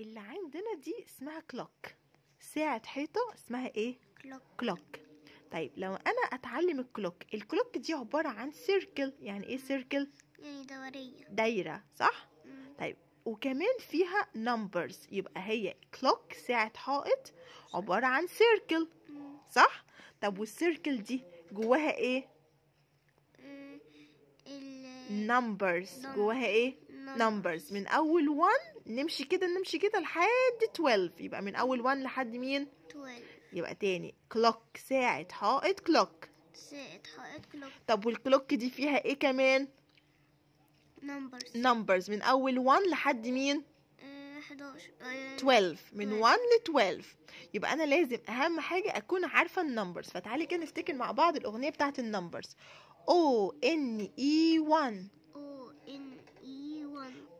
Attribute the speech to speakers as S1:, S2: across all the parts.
S1: اللي عندنا دي اسمها كلوك ساعة حيطة اسمها ايه؟ كلوك كلوك طيب لو انا اتعلم الكلوك الكلوك دي عبارة عن سيركل يعني ايه سيركل؟
S2: يعني دورية
S1: دايرة صح؟ مم. طيب وكمان فيها نمبرز يبقى هي كلوك ساعة حائط عبارة عن سيركل صح؟ طب والسيركل دي جواها ايه؟ نمبرز جواها ايه؟ نمبرز من اول 1 نمشي كده نمشي كده لحد 12 يبقى من اول 1 لحد مين 12 يبقى تاني كلوك ساعة حائط كلوك
S2: ساعة حائط كلوك
S1: طب والكلوك دي فيها ايه كمان نمبرز نمبرز من اول 1 لحد مين
S2: 11 آه، 12 آه،
S1: من 1 ل 12 يبقى انا لازم اهم حاجه اكون عارفه النمبرز فتعالي كده نفتكر مع بعض الاغنيه بتاعت النمبرز او ان اي 1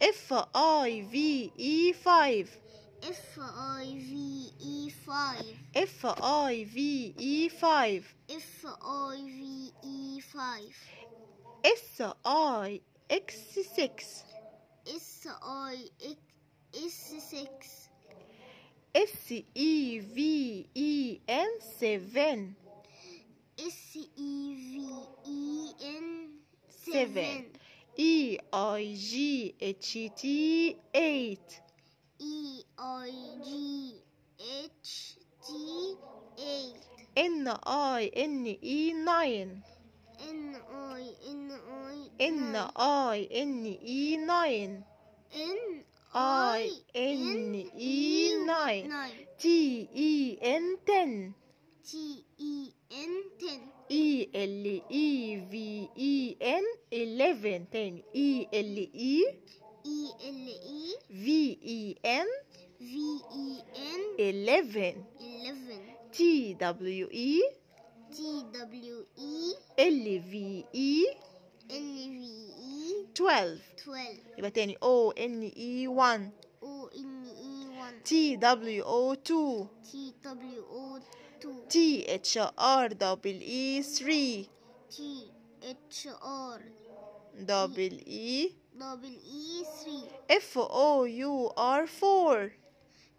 S1: F I V E five.
S2: F I V E five.
S1: F I V E five.
S2: F I V E five.
S1: S I X six.
S2: S I X six.
S1: S E V E N seven.
S2: S E
S1: V E N
S2: seven. seven.
S1: E I G H T eight.
S2: E I G H T eight.
S1: N I N E nine.
S2: N I N I
S1: N I N E nine. N I N E nine. T E N ten. T E N ten. E L E V 11 تاني E L E E L E V E N
S2: V E N
S1: 11 11 T W E
S2: T W E
S1: L V E L
S2: V E
S1: 12 12 يبقى O N E 1
S2: O N E 1
S1: T W O 2
S2: T W O 2 T
S1: H R W E 3
S2: T H R
S1: Double E.
S2: Double E three.
S1: F O U R four.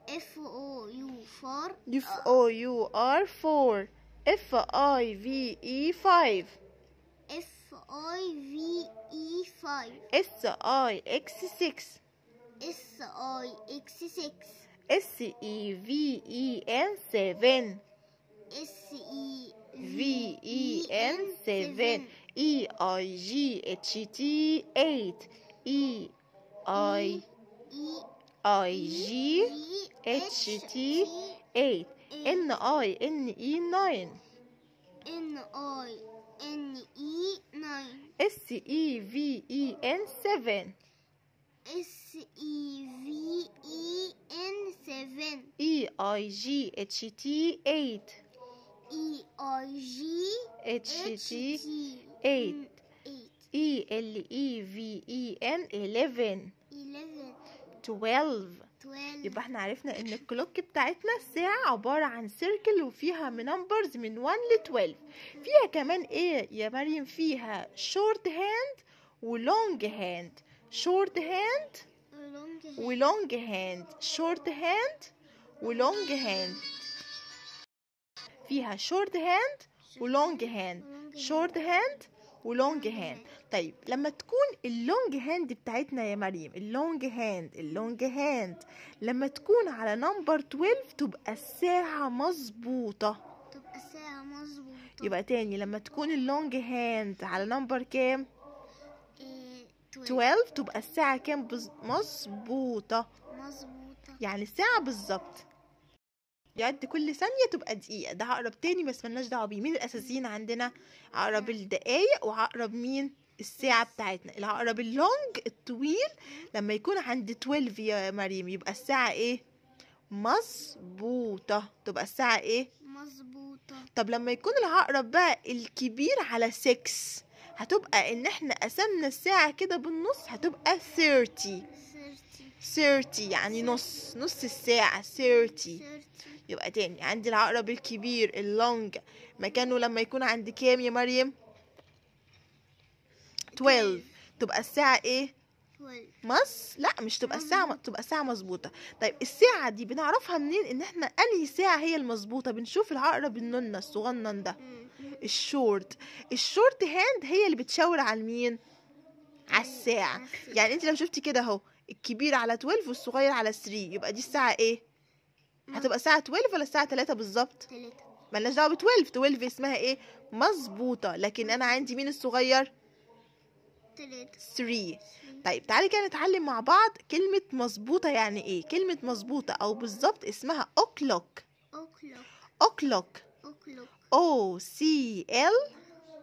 S2: F O U four. F
S1: O U R four. F I V E five.
S2: F I V E five.
S1: S I X six.
S2: S I X six.
S1: S E V E N seven. S E V E N seven. E I G H T eight. E I I G H T eight. N I N E nine.
S2: N I N E nine.
S1: S E V E N seven.
S2: S E V E N seven.
S1: E I G H T eight.
S2: E I G
S1: H T E L E V E N 11
S2: 11
S1: 12 يبقى احنا عرفنا ان الكلوك بتاعتنا الساعة عبارة عن سيركل وفيها نمبرز من 1 ل 12 فيها كمان ايه يا مريم فيها شورت هاند ولونج هاند شورت هاند ولونج هاند شورت هاند ولونج هاند فيها شورت هاند ولونج هاند شورت هاند ولونج هاند طيب لما تكون اللونج هاند بتاعتنا يا مريم اللونج هاند اللونج هاند لما تكون على نمبر 12 تبقى الساعة مظبوطة تبقى
S2: الساعة مظبوطة
S1: يبقى تاني لما تكون اللونج هاند على نمبر كام؟ 12 إيه، تبقى الساعة كام مظبوطة مظبوطة يعني الساعة بالظبط يعد كل ثانية تبقى دقيقة ده عقرب تاني بس ملناش دعوة بيه مين الأساسيين عندنا عقرب الدقايق وعقرب مين الساعة بتاعتنا العقرب اللونج الطويل لما يكون عند 12 يا مريم يبقى الساعة ايه مظبوطة تبقى الساعة ايه
S2: مظبوطة طب
S1: لما يكون العقرب بقى الكبير على 6 هتبقى ان احنا قسمنا الساعة كده بالنص هتبقى 30 30 يعني نص نص الساعة 30 يبقى تاني عندي العقرب الكبير اللونج مكانه لما يكون عند كام يا مريم 12 تبقى الساعة ايه مص لا مش تبقى الساعة تبقى الساعة مظبوطة طيب الساعة دي بنعرفها منين ان احنا انهي ساعة هي المظبوطة بنشوف العقرب النونة الصغنن ده الشورت الشورت هاند هي اللي بتشاور على مين على الساعة يعني انت لو شفتي كده اهو الكبير على 12 والصغير على 3 يبقى دي الساعة ايه هتبقى الساعه 12 ولا الساعه 3 بالظبط 3 مالناش دعوه ب 12 12 اسمها ايه مظبوطه لكن انا عندي مين الصغير 3 طيب تعالي كده نتعلم مع بعض كلمة مظبوطة يعني ايه كلمة مظبوطة او بالظبط اسمها اوكلوك اوكلوك او سي ال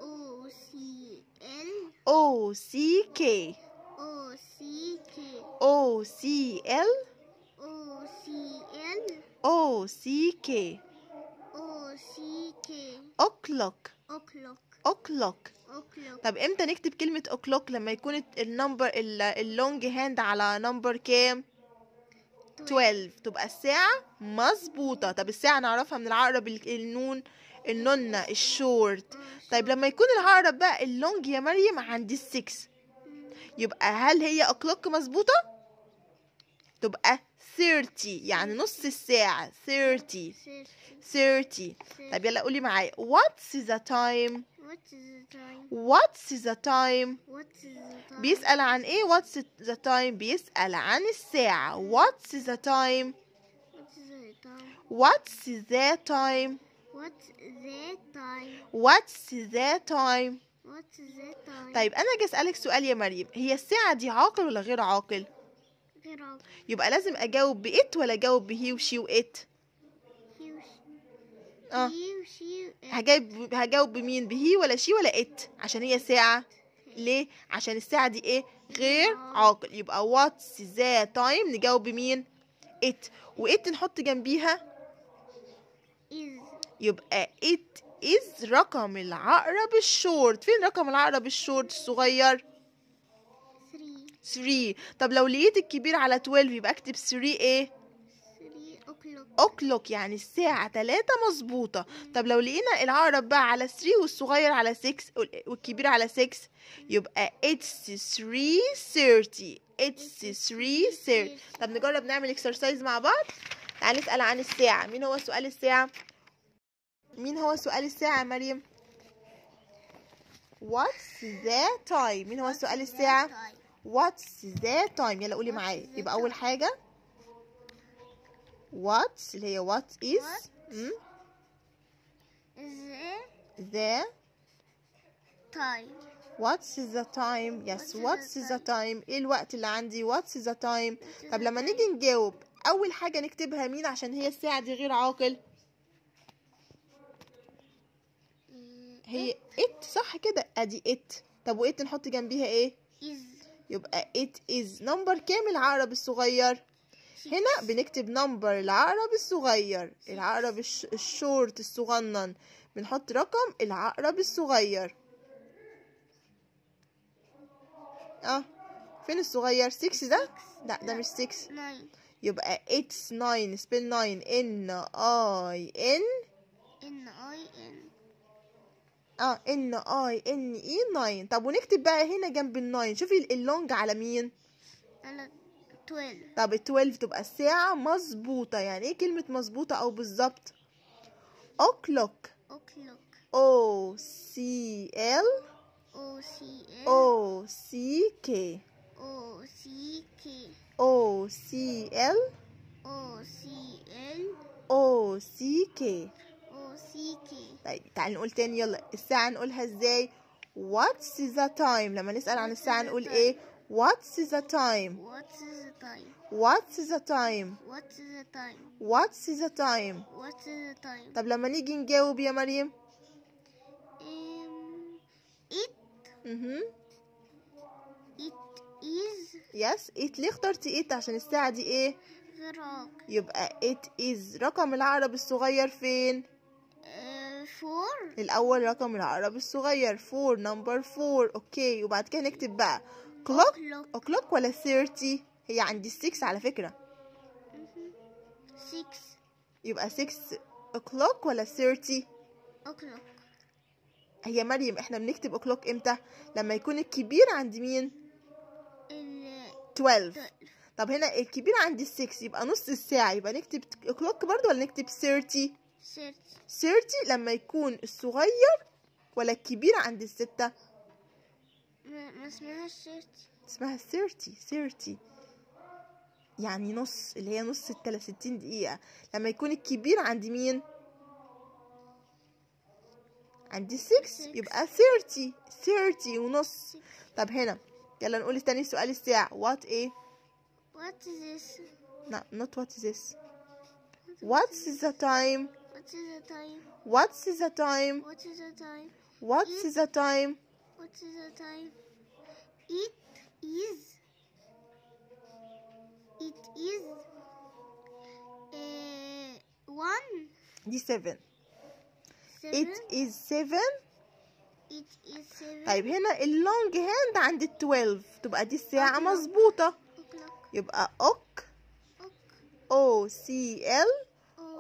S2: او سي ال
S1: او سي كي
S2: او سي كي او
S1: سي ال O oh, C K
S2: O oh, C K
S1: O'clock. O'clock. O'clock. طب امتى نكتب كلمة O'clock لما يكون النمبر اللونج هاند على نمبر كام؟ 12 تبقى الساعة مظبوطة طب الساعة نعرفها من العقرب النون النونة اه، الشورت طيب لما يكون العقرب بقى اللونج يا مريم عند 6 يبقى هل هي أوكلوك مظبوطة؟ تبقى 30 يعني نص الساعة 30 30 طب يلا قولي معايا what's the time what's the time بيسأل عن ايه what's the time بيسأل عن الساعة what's the time what's the time what's the time what's the time طيب انا أجي اسالك سؤال يا مريم هي الساعه دي عاقل ولا غير عاقل يبقى لازم اجاوب بإت ولا اجاوب بهي وشي وإت هي آه. وشي اه هجاوب هجاوب بمين بهي ولا شي ولا إت عشان هي ساعة ليه عشان الساعة دي ايه غير آه. عاقل يبقى واتس ذا تايم نجاوب بمين إت وإت نحط جنبيها إز يبقى إت إز رقم العقرب الشورت فين رقم العقرب الشورت الصغير 3 طب لو لقيت الكبير على 12 يبقى اكتب 3 ايه
S2: 3
S1: اوكلوك يعني الساعة 3 مظبوطة طب لو لقينا العقرب بقى على 3 والصغير على 6 والكبير على 6 يبقى it's 3:30 it's 3:30 طب نجرب نعمل اكسرسايز مع بعض تعالى نسأل عن الساعة مين هو سؤال الساعة مين هو سؤال الساعة يا مريم What's the time مين هو سؤال الساعة واتس ذا تايم يلا قولي معايا يبقى أول حاجة واتس اللي هي واتس از ذا تايم واتس ذا تايم يس واتس ذا تايم إيه الوقت اللي عندي واتس ذا تايم طب لما نيجي نجاوب أول حاجة نكتبها مين عشان هي الساعة دي غير عاقل
S2: mm, هي
S1: ات صح كده ادي ات طب وات نحط جنبيها ايه؟ يبقى it is نمبر كام العقرب الصغير هنا بنكتب نمبر العقرب الصغير العقرب الشورت الصغنن بنحط رقم العقرب الصغير اه فين الصغير 6 ده لا ده مش 6 يبقى it's 9 spell 9 n i n اه ان اي ان اي 9 طب ونكتب بقى هنا جنب ال 9 شوفي اللونج على مين
S2: على 12
S1: طب ال 12 تبقى الساعة مظبوطة يعني ايه كلمة مظبوطة او بالظبط اوكلوك
S2: اوكلوك
S1: او سي ال او سي ال او سي كي
S2: او سي كي
S1: او سي ال
S2: او سي ال
S1: او سي كي
S2: موسيقي طيب
S1: تعال نقول تاني يلا الساعة نقولها ازاي What's the time لما نسأل عن الساعة نقول ايه What's the time What's
S2: the time What's the time What's the time What's the time What's the time طب لما نيجي
S1: نجاوب يا مريم um, it اها it is Yes it ليه اخترتي it عشان الساعة دي ايه يبقى it is رقم العقرب الصغير فين فور الأول رقم العقرب الصغير فور نمبر فور أوكي وبعد كده نكتب بقى كلوك أوكلوك ولا ثيرتي هي عندي 6 على فكرة 6 mm-hmm. يبقى 6 أوكلوك ولا ثيرتي أوكلوك هي مريم احنا بنكتب أوكلوك امتى لما يكون الكبير عند مين 12 طب هنا الكبير عندي 6 يبقى نص الساعة يبقى نكتب أوكلوك برضو ولا نكتب 30 سيرتي لما يكون الصغير ولا الكبير عند الستة
S2: ما, اسمها سيرتي
S1: اسمها سيرتي سيرتي يعني نص اللي هي نص التلات ستين دقيقة لما يكون الكبير عند مين عند 6 يبقى 30 30 ونص طب هنا يلا نقول تاني سؤال الساعة وات ايه
S2: وات is this
S1: لا no, not what is this What's the time
S2: What is the time? What is the time? What is the time?
S1: What is the time?
S2: What is the time? It is. It is. Uh, one.
S1: The seven. seven. It is seven.
S2: It is seven. طيب
S1: هنا اللونج هاند عند ال 12 تبقى دي الساعة مظبوطة. يبقى اوك. او سي ال.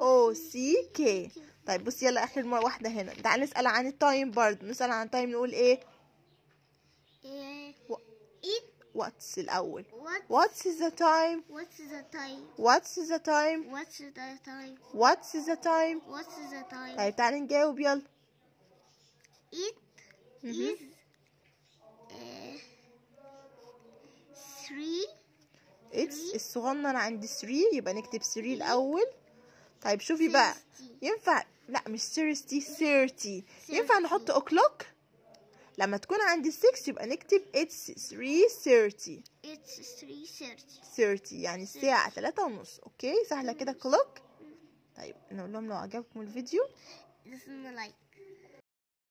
S1: او سي كي طيب بصي يلا اخر واحده هنا تعالى نسال عن التايم برضه نسال عن التايم نقول ايه, إيه؟ واتس إيه؟ الاول واتس ذا تايم واتس ذا تايم واتس ذا تايم واتس ذا تايم واتس ذا تايم واتس ذا تايم طيب تعالى نجاوب يلا it is three it's الصغنن عند 3 يبقى نكتب 3 الاول طيب شوفي بقى ينفع لا مش سيرستي سيرتي ينفع نحط اوكلوك لما تكون عندي 6 يبقى نكتب it's 3:30
S2: it's 3:30
S1: 30 يعني الساعة 3 ونص اوكي سهلة كده كلوك طيب نقول لهم لو عجبكم الفيديو
S2: لايك